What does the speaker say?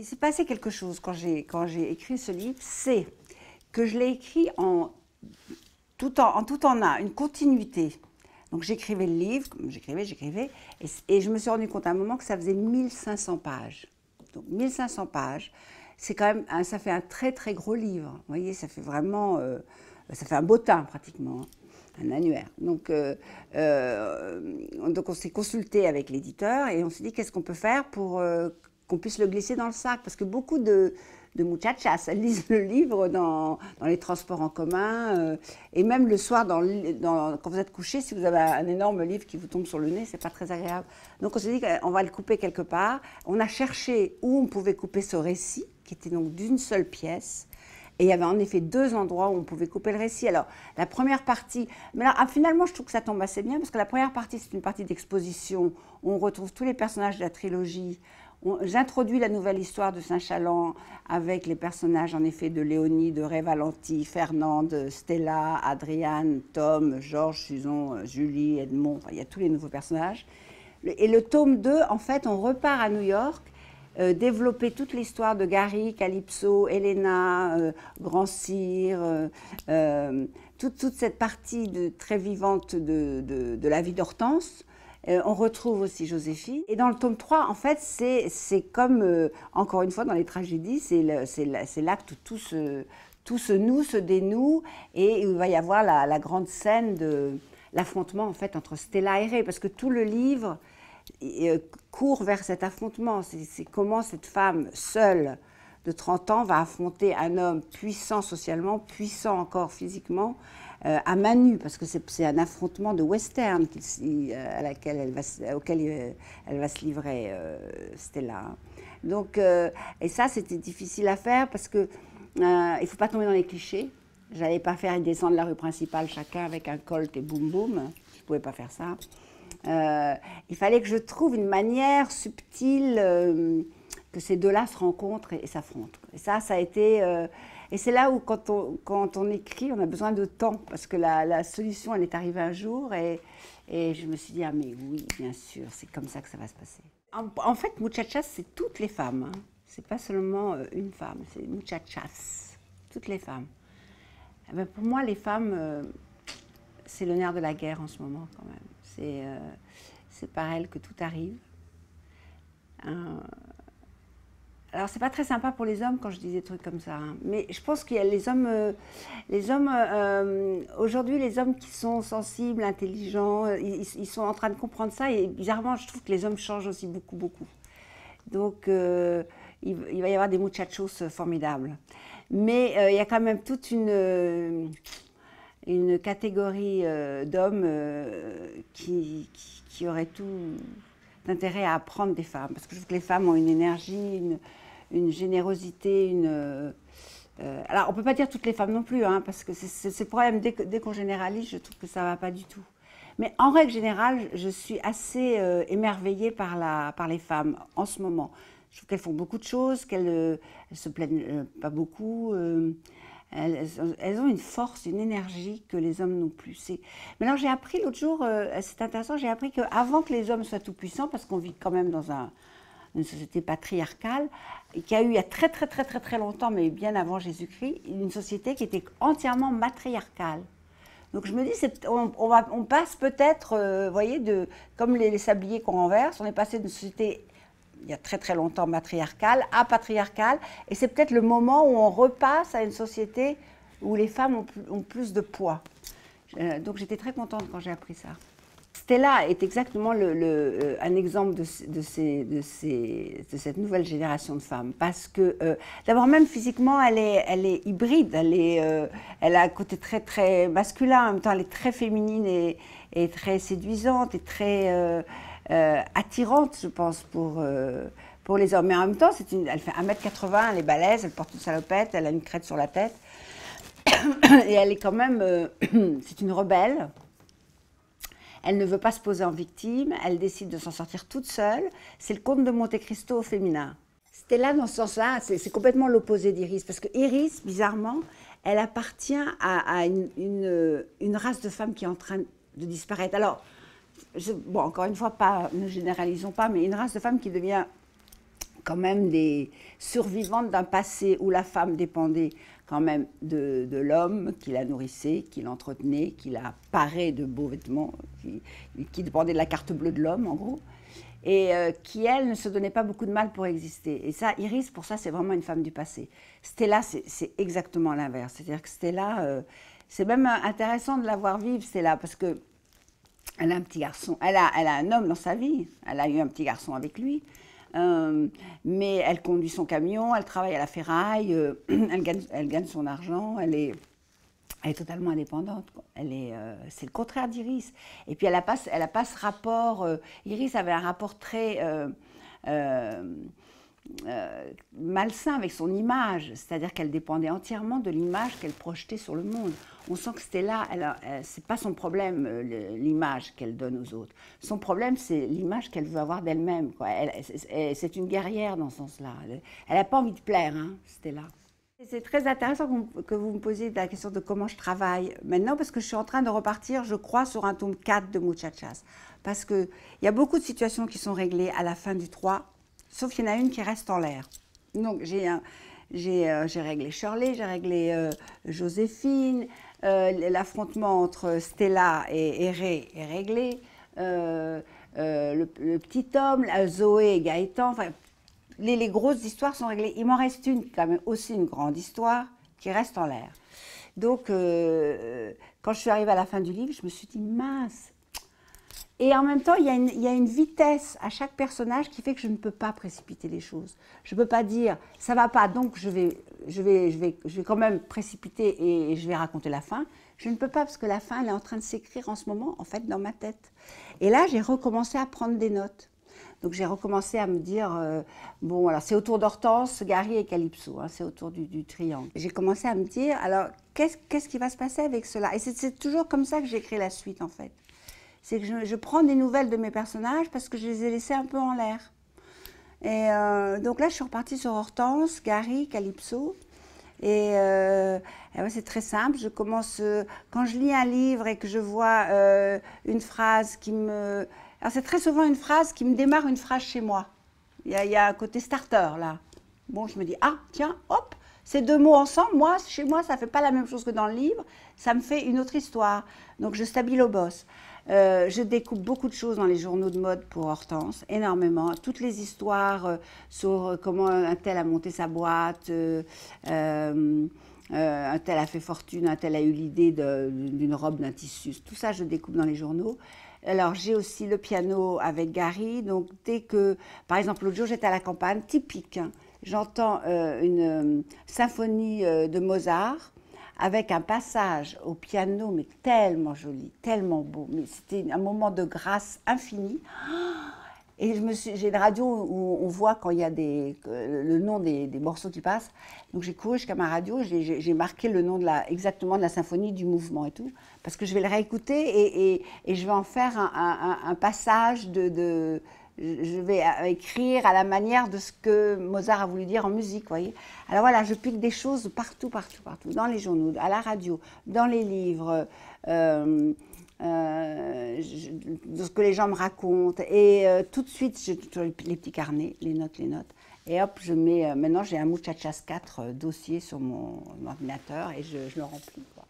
Il s'est passé quelque chose quand j'ai, quand j'ai écrit ce livre, c'est que je l'ai écrit en tout en, tout en un, une continuité. Donc j'écrivais le livre, j'écrivais, j'écrivais, et, je me suis rendu compte à un moment que ça faisait 1500 pages. Donc 1500 pages, c'est quand même, ça fait un très très gros livre. Vous voyez, ça fait vraiment, euh, ça fait un bottin pratiquement, hein, un annuaire. Donc, euh, euh, donc on s'est consulté avec l'éditeur et on s'est dit qu'est-ce qu'on peut faire pour qu'on puisse le glisser dans le sac. Parce que beaucoup de, de muchachas, lisent le livre dans, dans les transports en commun. Euh, et même le soir, dans, quand vous êtes couché, si vous avez un énorme livre qui vous tombe sur le nez, c'est pas très agréable. Donc on s'est dit qu'on va le couper quelque part. On a cherché où on pouvait couper ce récit, qui était donc d'une seule pièce. Et il y avait en effet deux endroits où on pouvait couper le récit. Alors, la première partie, mais là, ah, finalement, je trouve que ça tombe assez bien, parce que la première partie, c'est une partie d'exposition où on retrouve tous les personnages de la trilogie, J'introduis la nouvelle histoire de saint chalan avec les personnages en effet de Léonie, de Ray Valenti, Fernande, Stella, Adriane, Tom, Georges, Susan, Julie, Edmond, il y a tous les nouveaux personnages. Et le tome 2, en fait, on repart à New York euh, développer toute l'histoire de Gary, Calypso, Helena, euh, Grand Cyr, euh, toute, cette partie de, très vivante de la vie d'Hortense. Euh, on retrouve aussi Joséphine. Et dans le tome 3, en fait, c'est comme, euh, encore une fois, dans les tragédies, c'est l'acte où tout se, tout se noue, se dénoue, et il va y avoir la, grande scène de l'affrontement, en fait, entre Stella et Ray, parce que tout le livre euh, court vers cet affrontement. C'est comment cette femme seule de 30 ans va affronter un homme puissant socialement, puissant encore physiquement, euh, à main nue, parce que c'est un affrontement de western euh, à laquelle elle va, auquel euh, elle va se livrer, Stella. Donc, et ça, c'était difficile à faire parce que il ne faut pas tomber dans les clichés. n'allais pas faire de la rue principale chacun avec un colt et boum boum. Je pouvais pas faire ça. il fallait que je trouve une manière subtile que ces deux-là se rencontrent et, s'affrontent. Et ça, ça a été. Euh, et c'est là où, quand on, quand on, écrit, on a besoin de temps, parce que la, solution, elle est arrivée un jour, et, et, je me suis dit, ah, mais oui, bien sûr, c'est comme ça que ça va se passer. En, fait, muchachas, c'est toutes les femmes. Hein. C'est pas seulement euh, une femme, c'est muchachas, toutes les femmes. Eh ben, pour moi, les femmes, euh, c'est le nerf de la guerre en ce moment, quand même. C'est par elles que tout arrive. Hein, alors, c'est pas très sympa pour les hommes quand je dis des trucs comme ça. Hein. Mais je pense qu'il y a les hommes, euh, les hommes euh, aujourd'hui, les hommes qui sont sensibles, intelligents, euh, ils, sont en train de comprendre ça. Et bizarrement, je trouve que les hommes changent aussi beaucoup, beaucoup. Donc, il, va y avoir des muchachos formidables. Mais il y a quand même toute une, une catégorie d'hommes qui, qui, qui auraient tout, d'intérêt à apprendre des femmes, parce que je trouve que les femmes ont une énergie, une, générosité, une... Euh, alors, on ne peut pas dire toutes les femmes non plus, hein, parce que c'est le problème, dès, qu'on généralise, je trouve que ça ne va pas du tout. Mais en règle générale, je suis assez euh, émerveillée par, la, par les femmes en ce moment. Je trouve qu'elles font beaucoup de choses, qu'elles ne euh, se plaignent pas beaucoup. Elles, ont une force, une énergie que les hommes n'ont plus. Mais alors j'ai appris l'autre jour, euh, c'est intéressant, j'ai appris qu'avant que les hommes soient tout-puissants, parce qu'on vit quand même dans une société patriarcale, et y a eu il y a très très très très très longtemps, mais bien avant Jésus-Christ, une société qui était entièrement matriarcale. Donc je me dis, on, passe peut-être, euh, vous voyez, comme les, les sabliers qu'on renverse, on est passé d'une société il y a très très longtemps matriarcale à patriarcale. Et c'est peut-être le moment où on repasse à une société où les femmes ont, plus de poids. Euh, donc j'étais très contente quand j'ai appris ça. Stella est exactement le, euh, un exemple de, ces, de, cette nouvelle génération de femmes. Parce que, euh, d'abord, même physiquement, elle est, elle est hybride. Elle, elle, a un côté très, très masculin. En même temps, elle est très féminine et, et très séduisante et très euh, attirante, je pense, pour, euh, pour les hommes. Mais en même temps, c'est une, elle fait 1m80, elle est balèze, elle porte une salopette, elle a une crête sur la tête. Et elle est quand même. Euh, c'est une rebelle. Elle ne veut pas se poser en victime, elle décide de s'en sortir toute seule. C'est le comte de Monte Cristo au féminin. Stella, dans ce sens-là, c'est complètement l'opposé d'Iris. Parce que Iris, bizarrement, elle appartient à, une, race de femmes qui est en train de disparaître. Alors, bon, encore une fois, pas, ne généralisons pas, mais une race de femmes qui devient quand même des survivantes d'un passé où la femme dépendait quand même de, l'homme qui la nourrissait, qui l'entretenait, qui la parait de beaux vêtements, qui, dépendait de la carte bleue de l'homme en gros, et euh, qui elle ne se donnait pas beaucoup de mal pour exister. Et ça, Iris, pour ça, c'est vraiment une femme du passé. Stella, c'est exactement l'inverse. C'est-à-dire que Stella, euh, c'est même intéressant de la voir vivre, Stella, parce que elle a un petit garçon. Elle a, elle a un homme dans sa vie. Elle a eu un petit garçon avec lui. Euh, mais elle conduit son camion, elle travaille à la ferraille, euh, elle, gagne, son argent, elle est, est totalement indépendante. Euh, c'est le contraire d'Iris. Et puis elle n'a elle a pas ce rapport. Iris avait un rapport très euh, malsain avec son image, c'est-à-dire qu'elle dépendait entièrement de l'image qu'elle projetait sur le monde. On sent que c'était là, euh, c'est pas son problème euh, l'image qu'elle donne aux autres. Son problème, c'est l'image qu'elle veut avoir d'elle-même. C'est une guerrière dans ce sens-là. Elle n'a pas envie de plaire, hein, c'était là. C'est très intéressant que vous, que vous, me posiez la question de comment je travaille maintenant, parce que je suis en train de repartir, je crois, sur un tome 4 de Muchachas. Parce qu'il y a beaucoup de situations qui sont réglées à la fin du 3 Sauf qu'il y en a une qui reste en l'air. Donc j'ai euh, réglé Shirley, j'ai réglé euh, Joséphine, euh, l'affrontement entre Stella et, Ré est réglé, le, petit homme, la Zoé et Gaëtan, les, grosses histoires sont réglées. Il m'en reste une, quand même aussi une grande histoire, qui reste en l'air. Donc, quand je suis arrivée à la fin du livre, je me suis dit, mince, et en même temps, il y, a une, vitesse à chaque personnage qui fait que je ne peux pas précipiter les choses. Je ne peux pas dire ça va pas, donc je vais, je vais, je vais, je vais quand même précipiter et, je vais raconter la fin. Je ne peux pas parce que la fin, elle est en train de s'écrire en ce moment, en fait, dans ma tête. Et là, j'ai recommencé à prendre des notes. Donc j'ai recommencé à me dire, euh, bon, alors c'est autour d'Hortense, Gary et Calypso, hein, c'est autour du, triangle. J'ai commencé à me dire, alors qu'est-ce qui va se passer avec cela Et c'est toujours comme ça que j'écris la suite, en fait c'est que je, prends des nouvelles de mes personnages parce que je les ai laissés un peu en l'air. Et euh, donc là, je suis repartie sur Hortense, Gary, Calypso. Et, euh, eh ben, c'est très simple. Je commence euh, quand je lis un livre et que je vois une phrase qui me. Alors c'est très souvent une phrase qui me démarre une phrase chez moi. Il y, a, un côté starter là. Bon, je me dis ah tiens hop ces deux mots ensemble. Moi chez moi ça fait pas la même chose que dans le livre. Ça me fait une autre histoire. Donc je stabilise au boss. Euh, je découpe beaucoup de choses dans les journaux de mode pour Hortense, énormément. Toutes les histoires euh, sur euh, comment un tel a monté sa boîte, un tel a fait fortune, un tel a eu l'idée d'une robe, d'un tissu. Tout ça, je découpe dans les journaux. Alors, j'ai aussi le piano avec Gary. Donc, dès que, par exemple, l'autre jour, j'étais à la campagne, typique, hein, j'entends une symphonie de Mozart avec un passage au piano, mais tellement joli, tellement beau. Mais c'était un moment de grâce infinie. Et je me suis, j'ai une radio où on voit quand il y a des, le nom des, des morceaux qui passent. Donc j'ai couru jusqu'à ma radio, j'ai, j'ai marqué le nom de la, exactement de la symphonie, du mouvement et tout, parce que je vais le réécouter et, et, je vais en faire un, un passage de, de je vais euh, écrire à la manière de ce que Mozart a voulu dire en musique, voyez. Alors voilà, je pique des choses partout, partout, partout, dans les journaux, à la radio, dans les livres, euh, euh de ce que les gens me racontent. Et euh, tout de suite, j'ai les petits carnets, les notes, les notes. Et hop, je mets, maintenant j'ai un Muchachas 4 dossier sur mon, ordinateur et je, je le remplis. Quoi.